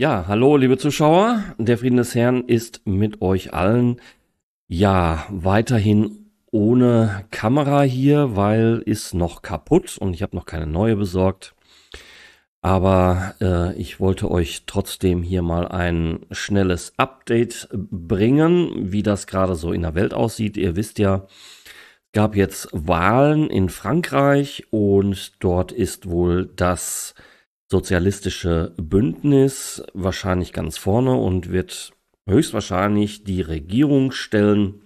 Ja, hallo, liebe Zuschauer. Der Frieden des Herrn ist mit euch allen. Ja, weiterhin ohne Kamera hier, weil ist noch kaputt und ich habe noch keine neue besorgt. Aber äh, ich wollte euch trotzdem hier mal ein schnelles Update bringen, wie das gerade so in der Welt aussieht. Ihr wisst ja, es gab jetzt Wahlen in Frankreich und dort ist wohl das sozialistische Bündnis wahrscheinlich ganz vorne und wird höchstwahrscheinlich die Regierung stellen.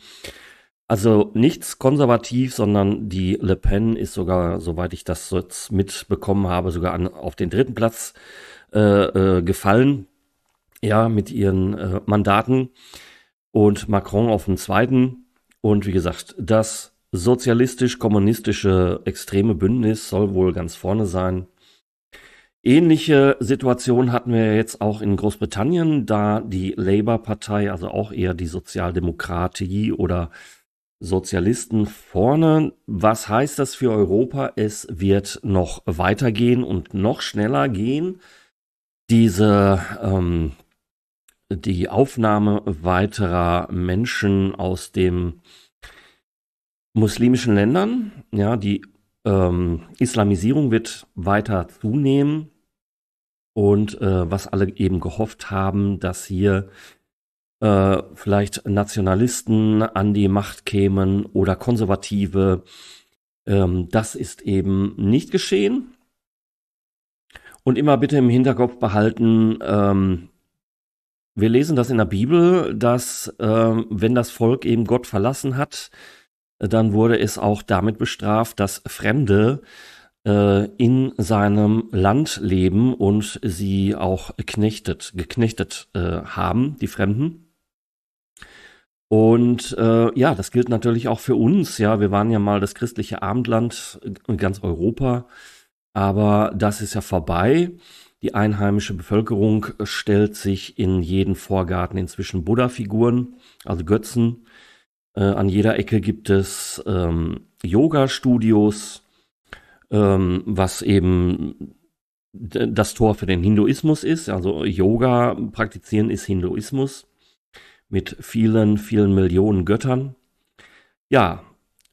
Also nichts konservativ, sondern die Le Pen ist sogar, soweit ich das jetzt mitbekommen habe, sogar an, auf den dritten Platz äh, äh, gefallen. Ja, mit ihren äh, Mandaten. Und Macron auf den zweiten. Und wie gesagt, das sozialistisch-kommunistische extreme Bündnis soll wohl ganz vorne sein. Ähnliche Situation hatten wir jetzt auch in Großbritannien, da die Labour-Partei, also auch eher die Sozialdemokratie oder Sozialisten vorne. Was heißt das für Europa? Es wird noch weitergehen und noch schneller gehen. Diese ähm, die Aufnahme weiterer Menschen aus den muslimischen Ländern, ja, die ähm, Islamisierung wird weiter zunehmen und äh, was alle eben gehofft haben, dass hier äh, vielleicht Nationalisten an die Macht kämen oder Konservative. Ähm, das ist eben nicht geschehen. Und immer bitte im Hinterkopf behalten, ähm, wir lesen das in der Bibel, dass äh, wenn das Volk eben Gott verlassen hat, dann wurde es auch damit bestraft, dass Fremde äh, in seinem Land leben und sie auch knechtet, geknechtet äh, haben, die Fremden. Und äh, ja, das gilt natürlich auch für uns. Ja, wir waren ja mal das christliche Abendland in äh, ganz Europa, aber das ist ja vorbei. Die einheimische Bevölkerung stellt sich in jeden Vorgarten inzwischen Buddha-Figuren, also Götzen. Äh, an jeder Ecke gibt es ähm, Yoga-Studios, ähm, was eben das Tor für den Hinduismus ist. Also Yoga praktizieren ist Hinduismus mit vielen, vielen Millionen Göttern. Ja,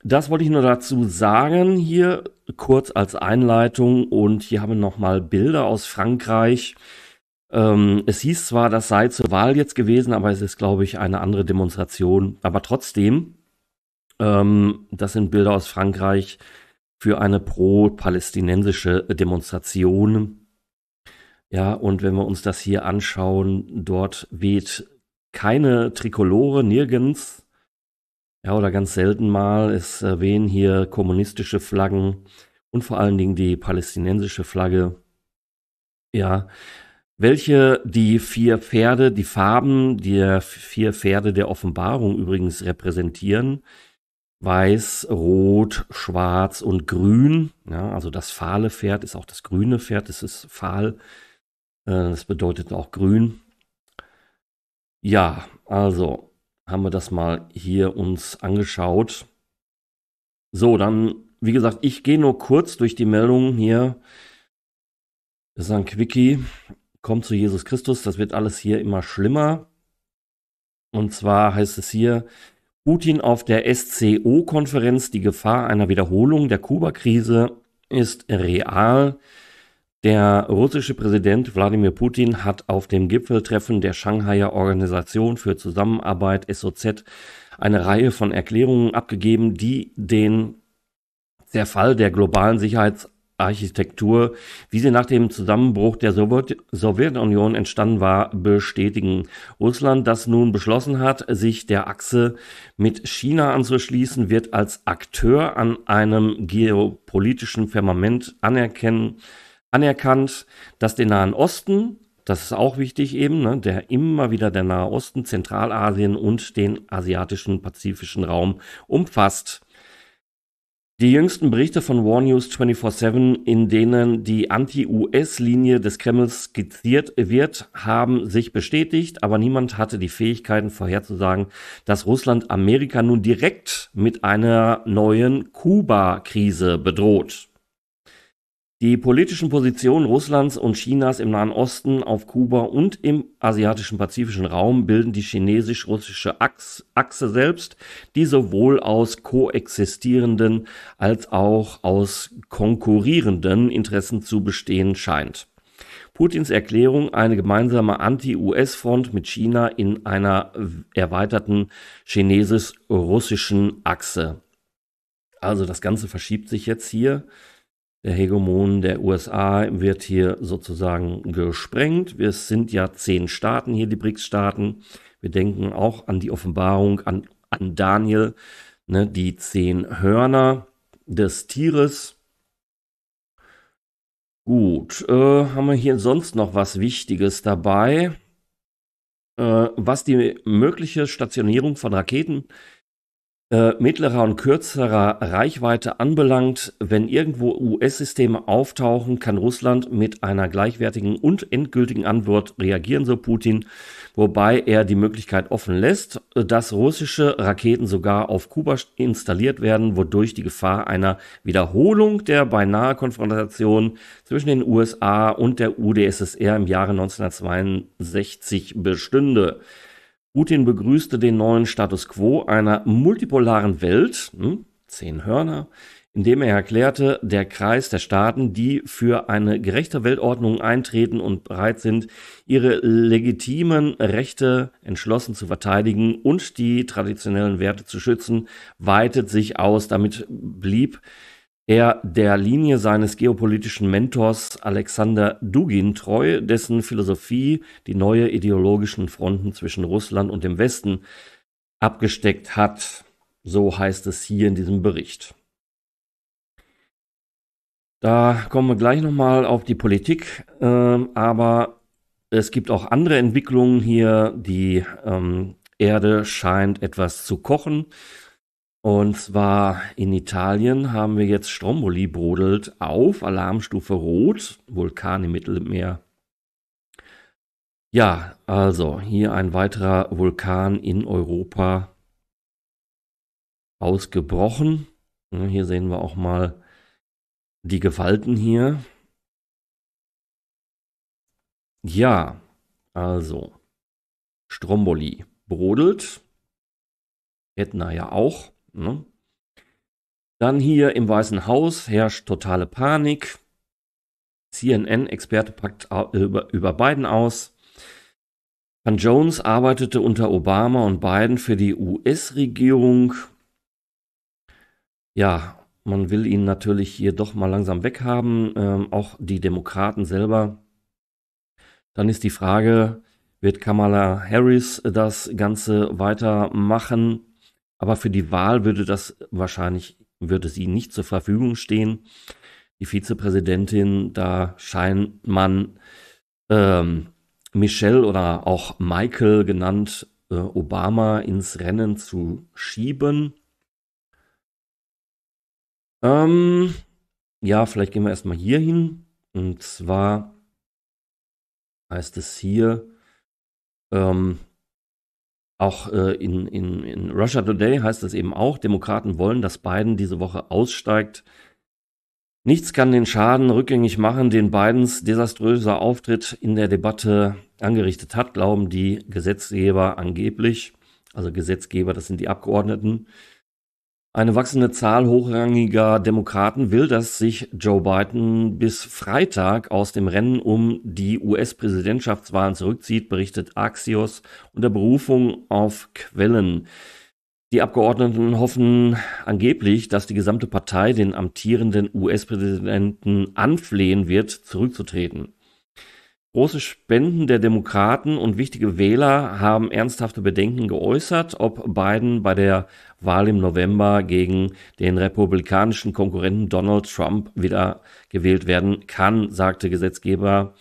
das wollte ich nur dazu sagen, hier kurz als Einleitung. Und hier haben wir nochmal Bilder aus Frankreich. Ähm, es hieß zwar, das sei zur Wahl jetzt gewesen, aber es ist, glaube ich, eine andere Demonstration. Aber trotzdem, ähm, das sind Bilder aus Frankreich für eine pro-palästinensische Demonstration. Ja, und wenn wir uns das hier anschauen, dort weht keine Trikolore nirgends. Ja, oder ganz selten mal. Es äh, wehen hier kommunistische Flaggen und vor allen Dingen die palästinensische Flagge. Ja, welche die vier Pferde, die Farben der vier Pferde der Offenbarung übrigens repräsentieren. Weiß, Rot, Schwarz und Grün. Ja, also das fahle Pferd ist auch das grüne Pferd. Es ist fahl. Äh, das bedeutet auch grün. Ja, also haben wir das mal hier uns angeschaut. So, dann, wie gesagt, ich gehe nur kurz durch die Meldungen hier. Das ist ein Quickie. Kommt zu Jesus Christus. Das wird alles hier immer schlimmer. Und zwar heißt es hier, Putin auf der SCO-Konferenz, die Gefahr einer Wiederholung der Kuba-Krise ist real. Der russische Präsident Wladimir Putin hat auf dem Gipfeltreffen der Shanghaier Organisation für Zusammenarbeit SOZ eine Reihe von Erklärungen abgegeben, die den Zerfall der globalen Sicherheits- Architektur, wie sie nach dem Zusammenbruch der Sowjet Sowjetunion entstanden war, bestätigen. Russland, das nun beschlossen hat, sich der Achse mit China anzuschließen, wird als Akteur an einem geopolitischen Firmament anerkennen, anerkannt, das den Nahen Osten, das ist auch wichtig eben, ne, der immer wieder der Nahe Osten, Zentralasien und den asiatischen pazifischen Raum umfasst. Die jüngsten Berichte von War News 24-7, in denen die Anti-US-Linie des Kremls skizziert wird, haben sich bestätigt, aber niemand hatte die Fähigkeiten vorherzusagen, dass Russland Amerika nun direkt mit einer neuen Kuba-Krise bedroht. Die politischen Positionen Russlands und Chinas im Nahen Osten, auf Kuba und im asiatischen pazifischen Raum bilden die chinesisch-russische Achse selbst, die sowohl aus koexistierenden als auch aus konkurrierenden Interessen zu bestehen scheint. Putins Erklärung, eine gemeinsame Anti-US-Front mit China in einer erweiterten chinesisch-russischen Achse. Also das Ganze verschiebt sich jetzt hier der Hegemon der USA wird hier sozusagen gesprengt. Wir sind ja zehn Staaten hier, die BRICS-Staaten. Wir denken auch an die Offenbarung, an, an Daniel, ne, die zehn Hörner des Tieres. Gut, äh, haben wir hier sonst noch was Wichtiges dabei? Äh, was die mögliche Stationierung von Raketen äh, mittlerer und kürzerer Reichweite anbelangt, wenn irgendwo US-Systeme auftauchen, kann Russland mit einer gleichwertigen und endgültigen Antwort reagieren, so Putin, wobei er die Möglichkeit offen lässt, dass russische Raketen sogar auf Kuba installiert werden, wodurch die Gefahr einer Wiederholung der beinahe Konfrontation zwischen den USA und der UdSSR im Jahre 1962 bestünde. Putin begrüßte den neuen Status quo einer multipolaren Welt, hm, zehn Hörner, indem er erklärte, der Kreis der Staaten, die für eine gerechte Weltordnung eintreten und bereit sind, ihre legitimen Rechte entschlossen zu verteidigen und die traditionellen Werte zu schützen, weitet sich aus. Damit blieb er der Linie seines geopolitischen Mentors Alexander Dugin treu, dessen Philosophie die neue ideologischen Fronten zwischen Russland und dem Westen abgesteckt hat. So heißt es hier in diesem Bericht. Da kommen wir gleich nochmal auf die Politik, äh, aber es gibt auch andere Entwicklungen hier. Die ähm, Erde scheint etwas zu kochen. Und zwar in Italien haben wir jetzt Stromboli brodelt auf, Alarmstufe Rot, Vulkan im Mittelmeer. Ja, also hier ein weiterer Vulkan in Europa ausgebrochen. Hier sehen wir auch mal die Gewalten hier. Ja, also Stromboli brodelt, Etna ja auch. Ne? Dann hier im Weißen Haus herrscht totale Panik. CNN-Experte packt äh, über, über Biden aus. Van Jones arbeitete unter Obama und Biden für die US-Regierung. Ja, man will ihn natürlich hier doch mal langsam weghaben, ähm, auch die Demokraten selber. Dann ist die Frage, wird Kamala Harris das Ganze weitermachen? Aber für die Wahl würde das wahrscheinlich, würde sie nicht zur Verfügung stehen. Die Vizepräsidentin, da scheint man ähm, Michelle oder auch Michael genannt äh, Obama ins Rennen zu schieben. Ähm, ja, vielleicht gehen wir erstmal hier hin. Und zwar heißt es hier, ähm, auch äh, in, in, in Russia Today heißt es eben auch, Demokraten wollen, dass Biden diese Woche aussteigt. Nichts kann den Schaden rückgängig machen, den Bidens desaströser Auftritt in der Debatte angerichtet hat, glauben die Gesetzgeber angeblich. Also Gesetzgeber, das sind die Abgeordneten. Eine wachsende Zahl hochrangiger Demokraten will, dass sich Joe Biden bis Freitag aus dem Rennen um die US-Präsidentschaftswahlen zurückzieht, berichtet Axios unter Berufung auf Quellen. Die Abgeordneten hoffen angeblich, dass die gesamte Partei den amtierenden US-Präsidenten anflehen wird, zurückzutreten. Große Spenden der Demokraten und wichtige Wähler haben ernsthafte Bedenken geäußert, ob Biden bei der Wahl im November gegen den republikanischen Konkurrenten Donald Trump wieder gewählt werden kann, sagte Gesetzgeber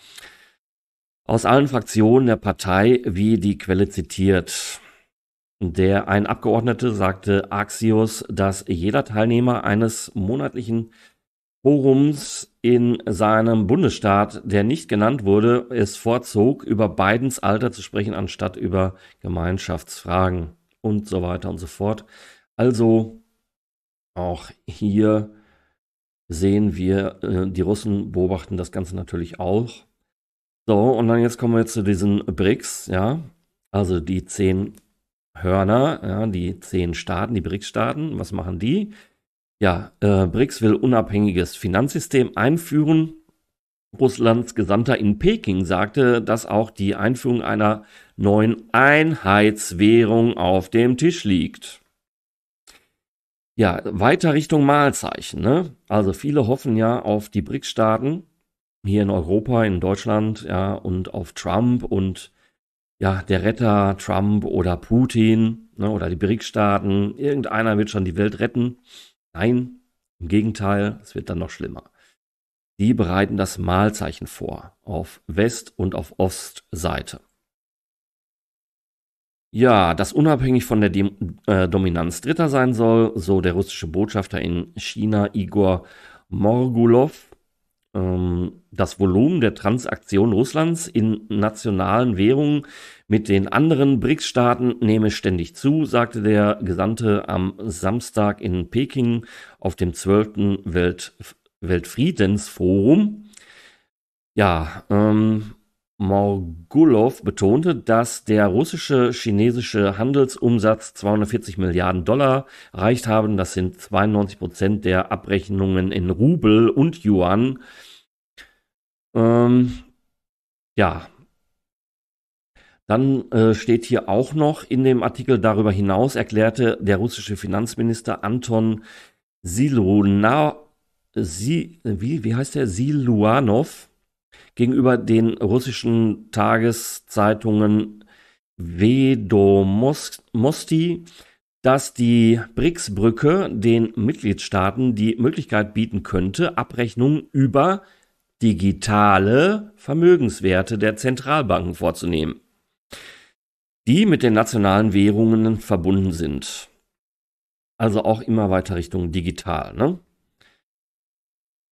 aus allen Fraktionen der Partei, wie die Quelle zitiert. Der ein Abgeordnete sagte Axios, dass jeder Teilnehmer eines monatlichen Forums in seinem Bundesstaat, der nicht genannt wurde, es vorzog, über Bidens Alter zu sprechen, anstatt über Gemeinschaftsfragen und so weiter und so fort. Also auch hier sehen wir, äh, die Russen beobachten das Ganze natürlich auch. So, und dann jetzt kommen wir zu diesen BRICS, ja, also die zehn Hörner, ja, die zehn Staaten, die BRICS-Staaten. Was machen die? Ja, äh, BRICS will unabhängiges Finanzsystem einführen. Russlands Gesandter in Peking sagte, dass auch die Einführung einer neuen Einheitswährung auf dem Tisch liegt. Ja, weiter Richtung Mahlzeichen. Ne? Also viele hoffen ja auf die BRICS-Staaten hier in Europa, in Deutschland, ja, und auf Trump und ja, der Retter Trump oder Putin ne, oder die BRICS-Staaten. Irgendeiner wird schon die Welt retten. Nein, im Gegenteil, es wird dann noch schlimmer. Die bereiten das Mahlzeichen vor, auf West- und auf Ostseite. Ja, das unabhängig von der äh, Dominanz Dritter sein soll, so der russische Botschafter in China Igor Morgulov, ähm, das Volumen der Transaktion Russlands in nationalen Währungen mit den anderen BRICS-Staaten nehme ständig zu, sagte der Gesandte am Samstag in Peking auf dem 12. Welt Weltfriedensforum. Ja, ähm, Morgulov betonte, dass der russische chinesische Handelsumsatz 240 Milliarden Dollar erreicht haben. Das sind 92 Prozent der Abrechnungen in Rubel und Yuan. Ähm, ja. Dann äh, steht hier auch noch in dem Artikel darüber hinaus erklärte der russische Finanzminister Anton Siluna, Sie, wie, wie heißt der? Siluanov Gegenüber den russischen Tageszeitungen Vedomosti, dass die BRICS-Brücke den Mitgliedstaaten die Möglichkeit bieten könnte, Abrechnungen über digitale Vermögenswerte der Zentralbanken vorzunehmen, die mit den nationalen Währungen verbunden sind. Also auch immer weiter Richtung digital. Ne?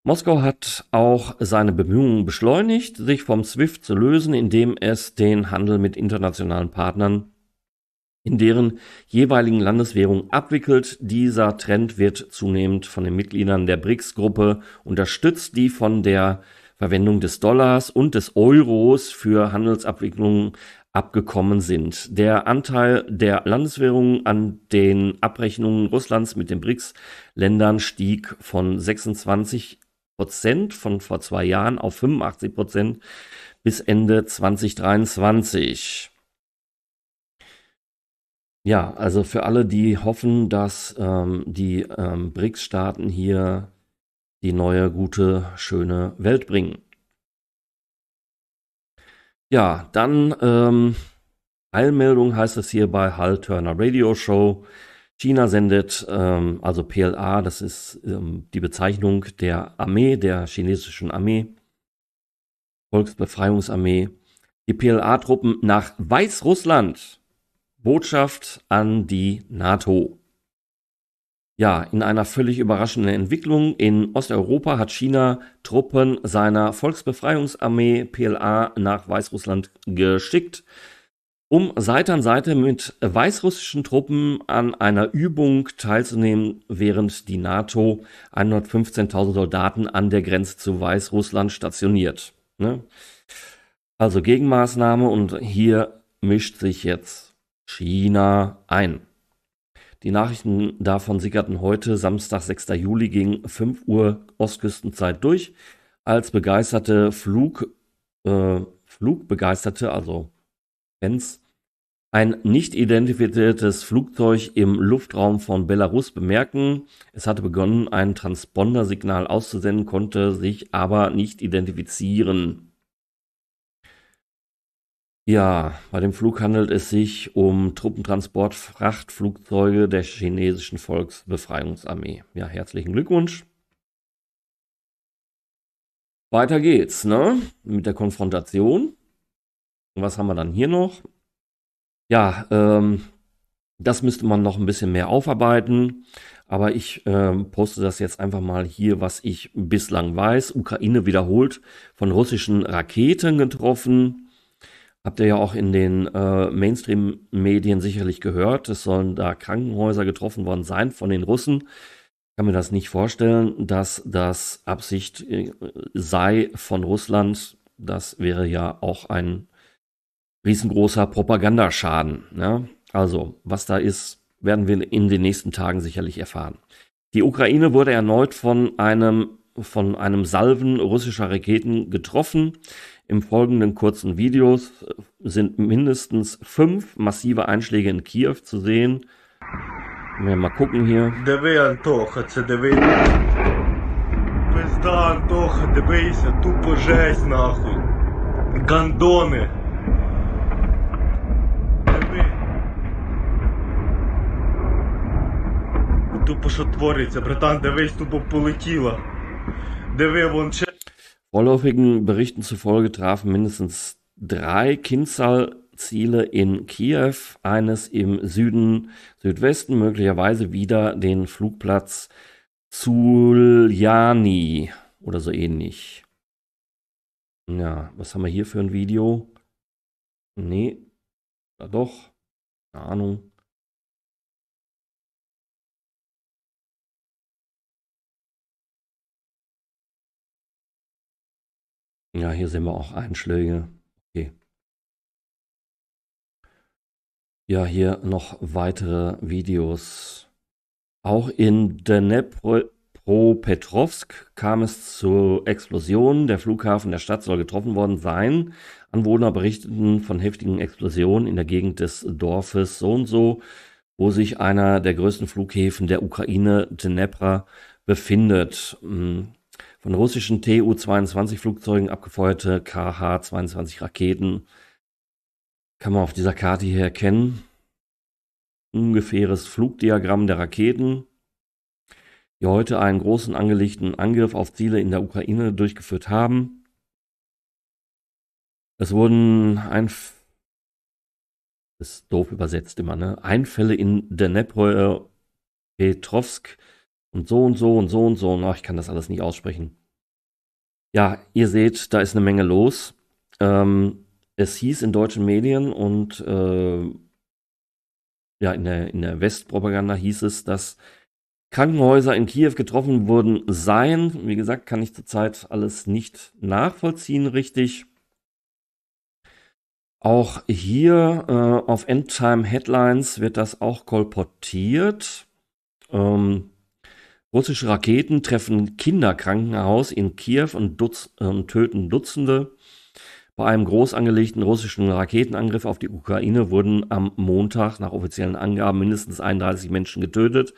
Moskau hat auch seine Bemühungen beschleunigt, sich vom SWIFT zu lösen, indem es den Handel mit internationalen Partnern in deren jeweiligen Landeswährung abwickelt. Dieser Trend wird zunehmend von den Mitgliedern der BRICS-Gruppe unterstützt, die von der Verwendung des Dollars und des Euros für Handelsabwicklungen abgekommen sind. Der Anteil der Landeswährungen an den Abrechnungen Russlands mit den BRICS-Ländern stieg von 26 Prozent von vor zwei Jahren auf 85 Prozent bis Ende 2023. Ja, also für alle, die hoffen, dass ähm, die ähm, BRICS-Staaten hier die neue, gute, schöne Welt bringen. Ja, dann ähm, Eilmeldung heißt es hier bei Hal Turner Radio Show. China sendet, ähm, also PLA, das ist ähm, die Bezeichnung der Armee, der chinesischen Armee, Volksbefreiungsarmee, die PLA-Truppen nach Weißrussland. Botschaft an die NATO. Ja, in einer völlig überraschenden Entwicklung in Osteuropa hat China Truppen seiner Volksbefreiungsarmee PLA nach Weißrussland geschickt um Seite an Seite mit weißrussischen Truppen an einer Übung teilzunehmen, während die NATO 115.000 Soldaten an der Grenze zu Weißrussland stationiert. Ne? Also Gegenmaßnahme und hier mischt sich jetzt China ein. Die Nachrichten davon sickerten heute, Samstag, 6. Juli, gegen 5 Uhr Ostküstenzeit durch, als begeisterte Flug, äh, Flugbegeisterte, also Konsequenz. Ein nicht identifiziertes Flugzeug im Luftraum von Belarus bemerken. Es hatte begonnen, ein Transponder-Signal auszusenden, konnte sich aber nicht identifizieren. Ja, bei dem Flug handelt es sich um Truppentransportfrachtflugzeuge der chinesischen Volksbefreiungsarmee. Ja, herzlichen Glückwunsch. Weiter geht's, ne? Mit der Konfrontation. Und was haben wir dann hier noch? Ja, ähm, das müsste man noch ein bisschen mehr aufarbeiten. Aber ich äh, poste das jetzt einfach mal hier, was ich bislang weiß. Ukraine wiederholt von russischen Raketen getroffen. Habt ihr ja auch in den äh, Mainstream-Medien sicherlich gehört. Es sollen da Krankenhäuser getroffen worden sein von den Russen. Ich kann mir das nicht vorstellen, dass das Absicht äh, sei von Russland. Das wäre ja auch ein riesengroßer Propagandaschaden. Ne? Also, was da ist, werden wir in den nächsten Tagen sicherlich erfahren. Die Ukraine wurde erneut von einem, von einem Salven russischer Raketen getroffen. Im folgenden kurzen Videos sind mindestens fünf massive Einschläge in Kiew zu sehen. Wir mal gucken hier. Диви, Антоха, це диви. Пизда, Антоха, дивися, тупо жесть нахуй. Гандони. тупо що твориться. Братан, дивись, тупо полетіло. Диви, вон ще. Vorläufigen Berichten zufolge trafen mindestens drei Kinzsalziele in Kiew, eines im Süden, Südwesten, möglicherweise wieder den Flugplatz Zuljani oder so ähnlich. Ja, was haben wir hier für ein Video? Nee, ja, doch, keine Ahnung. Ja, hier sehen wir auch Einschläge. Okay. Ja, hier noch weitere Videos. Auch in Dnepropetrovsk kam es zu Explosionen. Der Flughafen der Stadt soll getroffen worden sein. Anwohner berichteten von heftigen Explosionen in der Gegend des Dorfes so und so, wo sich einer der größten Flughäfen der Ukraine, Dnepra, befindet. Hm von russischen Tu-22-Flugzeugen abgefeuerte KH-22-Raketen kann man auf dieser Karte hier erkennen. Ungefähres Flugdiagramm der Raketen, die heute einen großen angelegten Angriff auf Ziele in der Ukraine durchgeführt haben. Es wurden ein ist doof übersetzt immer, ne? Einfälle in Dnepropetrovsk, äh, Petrovsk und so und so und so und so. Und ach, ich kann das alles nicht aussprechen. Ja, ihr seht, da ist eine Menge los. Ähm, es hieß in deutschen Medien und äh, ja, in der, in der Westpropaganda hieß es, dass Krankenhäuser in Kiew getroffen wurden seien. Wie gesagt, kann ich zurzeit alles nicht nachvollziehen, richtig. Auch hier äh, auf Endtime Headlines wird das auch kolportiert. Ähm, Russische Raketen treffen Kinderkrankenhaus in Kiew und, Dutz und töten Dutzende. Bei einem groß angelegten russischen Raketenangriff auf die Ukraine wurden am Montag nach offiziellen Angaben mindestens 31 Menschen getötet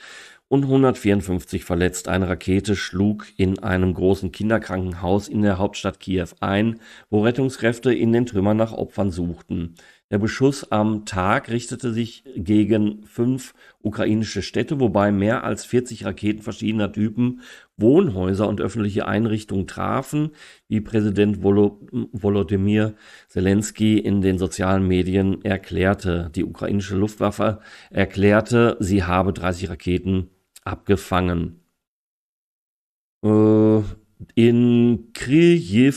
und 154 verletzt. Eine Rakete schlug in einem großen Kinderkrankenhaus in der Hauptstadt Kiew ein, wo Rettungskräfte in den Trümmern nach Opfern suchten. Der Beschuss am Tag richtete sich gegen fünf ukrainische Städte, wobei mehr als 40 Raketen verschiedener Typen Wohnhäuser und öffentliche Einrichtungen trafen, wie Präsident Volodymyr Zelensky in den sozialen Medien erklärte. Die ukrainische Luftwaffe erklärte, sie habe 30 Raketen abgefangen. Äh, in Kryjew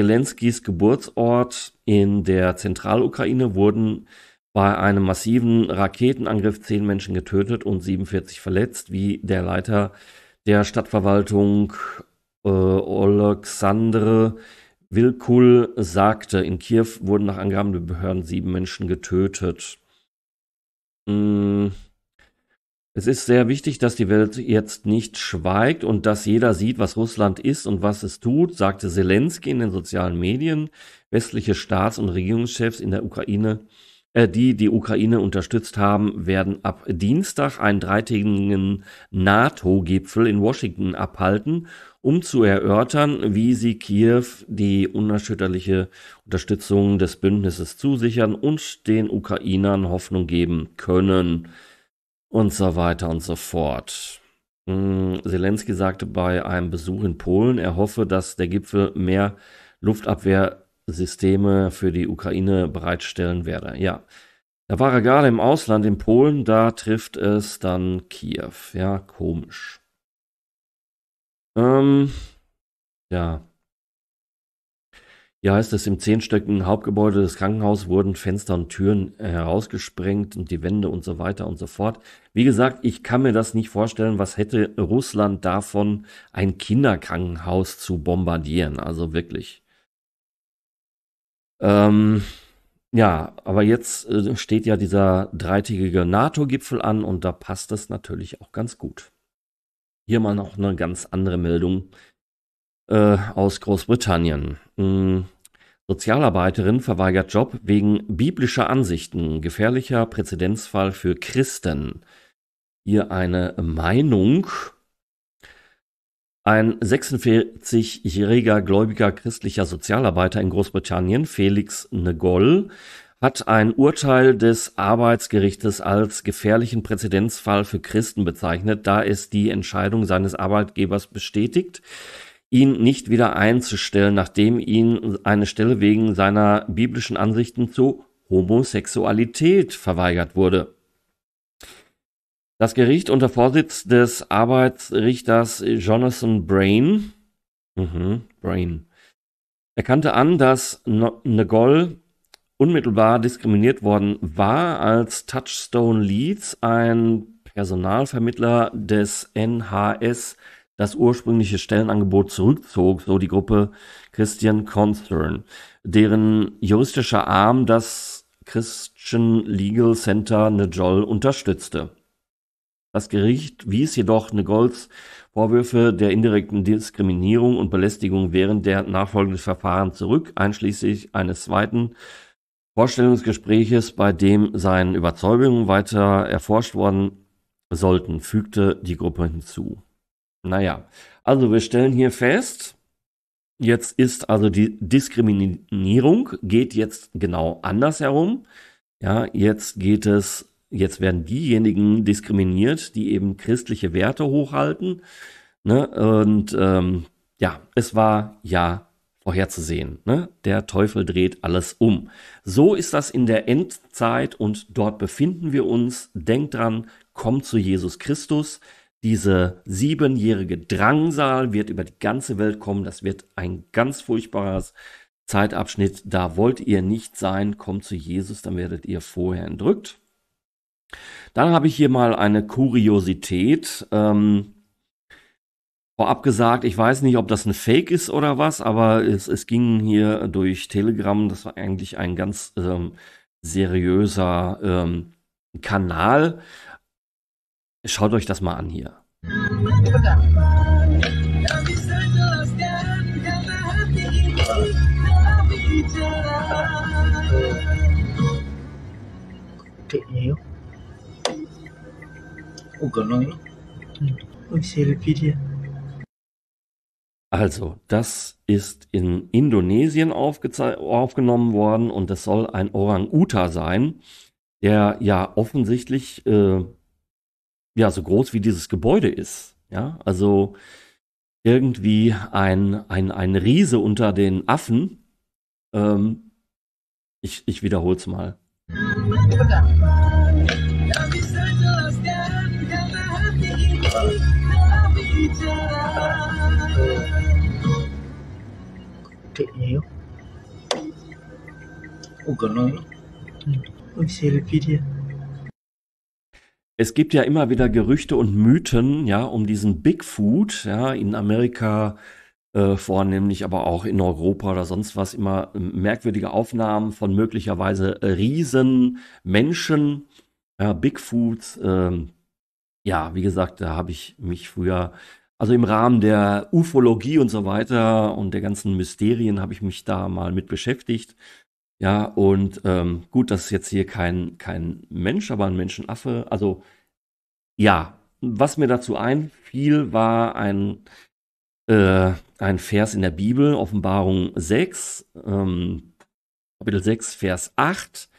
Zelenskis Geburtsort in der Zentralukraine wurden bei einem massiven Raketenangriff zehn Menschen getötet und 47 verletzt, wie der Leiter der Stadtverwaltung äh, Oleksandr Wilkul sagte. In Kiew wurden nach Angaben der Behörden sieben Menschen getötet. Mmh. Es ist sehr wichtig, dass die Welt jetzt nicht schweigt und dass jeder sieht, was Russland ist und was es tut, sagte Zelensky in den sozialen Medien. Westliche Staats- und Regierungschefs in der Ukraine, äh, die die Ukraine unterstützt haben, werden ab Dienstag einen dreitägigen NATO-Gipfel in Washington abhalten, um zu erörtern, wie sie Kiew die unerschütterliche Unterstützung des Bündnisses zusichern und den Ukrainern Hoffnung geben können und so weiter und so fort. Hm, Zelensky sagte bei einem Besuch in Polen, er hoffe, dass der Gipfel mehr Luftabwehrsysteme für die Ukraine bereitstellen werde. Ja, da war er gerade im Ausland, in Polen, da trifft es dann Kiew. Ja, komisch. Ähm, ja. Hier heißt es, im zehnstöckigen Hauptgebäude des Krankenhauses wurden Fenster und Türen äh, herausgesprengt und die Wände und so weiter und so fort. Wie gesagt, ich kann mir das nicht vorstellen, was hätte Russland davon, ein Kinderkrankenhaus zu bombardieren. Also wirklich. Ähm, ja, aber jetzt äh, steht ja dieser dreitägige NATO-Gipfel an und da passt das natürlich auch ganz gut. Hier mal noch eine ganz andere Meldung äh, aus Großbritannien. Hm. Sozialarbeiterin verweigert Job wegen biblischer Ansichten. Gefährlicher Präzedenzfall für Christen. Hier eine Meinung. Ein 46-jähriger gläubiger christlicher Sozialarbeiter in Großbritannien, Felix Negoll, hat ein Urteil des Arbeitsgerichtes als gefährlichen Präzedenzfall für Christen bezeichnet, da es die Entscheidung seines Arbeitgebers bestätigt, ihn nicht wieder einzustellen, nachdem ihn eine Stelle wegen seiner biblischen Ansichten zu Homosexualität verweigert wurde. Das Gericht unter Vorsitz des Arbeitsrichters Jonathan Brain, mhm, Brain erkannte an, dass Negol unmittelbar diskriminiert worden war, als Touchstone Leeds, ein Personalvermittler des NHS, das ursprüngliche Stellenangebot zurückzog, so die Gruppe Christian Concern, deren juristischer Arm das Christian Legal Center Nejol unterstützte. Das Gericht wies jedoch Negols Vorwürfe der indirekten Diskriminierung und Belästigung während der nachfolgenden Verfahren zurück, einschließlich eines zweiten Vorstellungsgespräches, bei dem seine Überzeugungen weiter erforscht worden sollten, fügte die Gruppe hinzu. Naja, also wir stellen hier fest, jetzt ist also die Diskriminierung geht jetzt genau anders herum. Ja, jetzt geht es, jetzt werden diejenigen diskriminiert, die eben christliche Werte hochhalten. Ne? Und ähm, ja, es war ja vorherzusehen. Ne? Der Teufel dreht alles um. So ist das in der Endzeit und dort befinden wir uns. Denkt dran, kommt zu Jesus Christus. Diese siebenjährige Drangsal wird über die ganze Welt kommen. Das wird ein ganz furchtbares Zeitabschnitt. Da wollt ihr nicht sein. Kommt zu Jesus, dann werdet ihr vorher entrückt. Dann habe ich hier mal eine Kuriosität. Ähm, vorab gesagt, ich weiß nicht, ob das ein Fake ist oder was, aber es, es ging hier durch Telegram. Das war eigentlich ein ganz ähm, seriöser ähm, Kanal. Schaut euch das mal an hier. Also, das ist in Indonesien aufgenommen worden und es soll ein Orang-Uta sein, der ja offensichtlich äh, ja, so groß wie dieses Gebäude ist. Ja, also irgendwie ein, ein, ein Riese unter den Affen. Ähm, ich ich wiederhole es mal. Uganoi. Oi, Silpiria. Es gibt ja immer wieder Gerüchte und Mythen, ja, um diesen Bigfoot, ja, in Amerika äh, vornehmlich, aber auch in Europa oder sonst was immer ähm, merkwürdige Aufnahmen von möglicherweise äh, Riesenmenschen, ja, Bigfoots. Äh, ja, wie gesagt, da habe ich mich früher, also im Rahmen der Ufologie und so weiter und der ganzen Mysterien habe ich mich da mal mit beschäftigt ja, und ähm, gut, das ist jetzt hier kein, kein Mensch, aber ein Menschenaffe. Also ja, was mir dazu einfiel, war ein, äh, ein Vers in der Bibel, Offenbarung 6, ähm, Kapitel 6, Vers 8.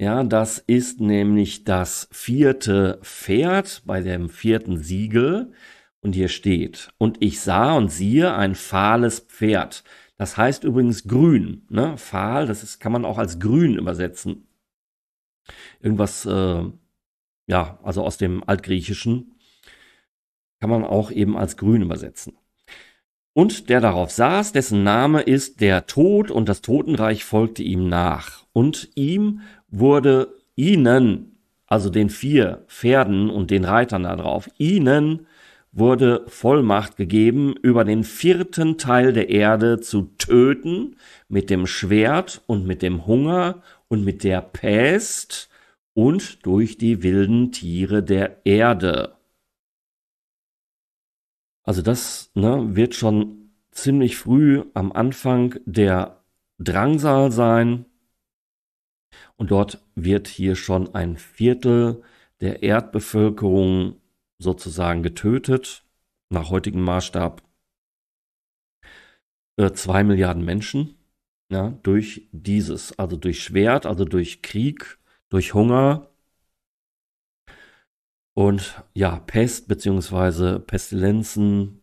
Ja, das ist nämlich das vierte Pferd bei dem vierten Siegel. Und hier steht, und ich sah und siehe ein fahles Pferd das heißt übrigens grün. Ne? Fahl, das ist, kann man auch als grün übersetzen. Irgendwas, äh, ja, also aus dem Altgriechischen kann man auch eben als grün übersetzen. Und der darauf saß, dessen Name ist der Tod, und das Totenreich folgte ihm nach. Und ihm wurde ihnen, also den vier Pferden und den Reitern da drauf, ihnen wurde Vollmacht gegeben, über den vierten Teil der Erde zu töten mit dem Schwert und mit dem Hunger und mit der Pest und durch die wilden Tiere der Erde. Also das ne, wird schon ziemlich früh am Anfang der Drangsal sein. Und dort wird hier schon ein Viertel der Erdbevölkerung sozusagen getötet, nach heutigem Maßstab äh, zwei Milliarden Menschen ja, durch dieses, also durch Schwert, also durch Krieg, durch Hunger und ja, Pest beziehungsweise Pestilenzen,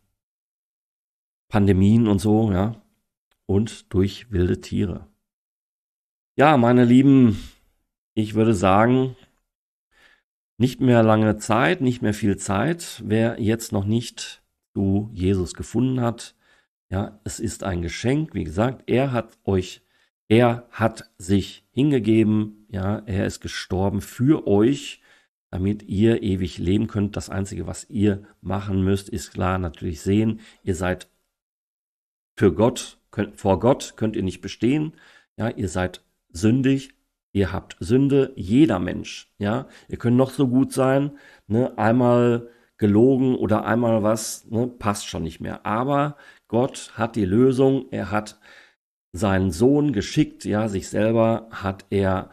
Pandemien und so, ja, und durch wilde Tiere. Ja, meine Lieben, ich würde sagen, nicht mehr lange Zeit, nicht mehr viel Zeit. Wer jetzt noch nicht zu Jesus gefunden hat, ja, es ist ein Geschenk. Wie gesagt, er hat euch, er hat sich hingegeben. Ja, er ist gestorben für euch, damit ihr ewig leben könnt. Das einzige, was ihr machen müsst, ist klar natürlich sehen. Ihr seid für Gott, könnt, vor Gott könnt ihr nicht bestehen. Ja, ihr seid sündig, ihr habt Sünde, jeder Mensch, ja. Ihr könnt noch so gut sein, ne, einmal gelogen oder einmal was, ne, passt schon nicht mehr. Aber Gott hat die Lösung, er hat seinen Sohn geschickt, ja, sich selber hat er,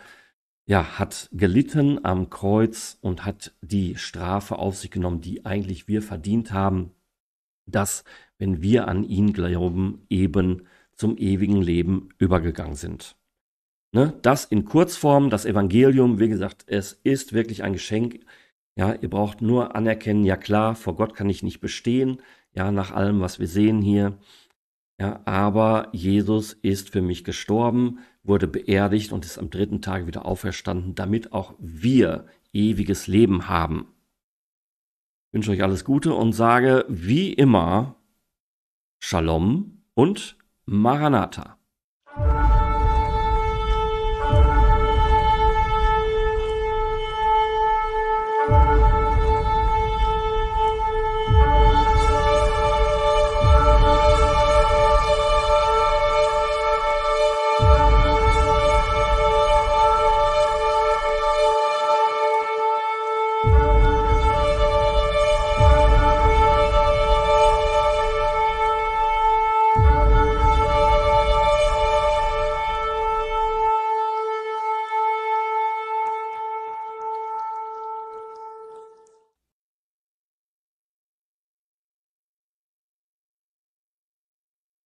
ja, hat gelitten am Kreuz und hat die Strafe auf sich genommen, die eigentlich wir verdient haben, dass, wenn wir an ihn glauben, eben zum ewigen Leben übergegangen sind. Ne? Das in Kurzform, das Evangelium, wie gesagt, es ist wirklich ein Geschenk. Ja, ihr braucht nur anerkennen, ja klar, vor Gott kann ich nicht bestehen, ja, nach allem, was wir sehen hier. Ja, aber Jesus ist für mich gestorben, wurde beerdigt und ist am dritten Tag wieder auferstanden, damit auch wir ewiges Leben haben. Ich wünsche euch alles Gute und sage wie immer Shalom und Maranatha.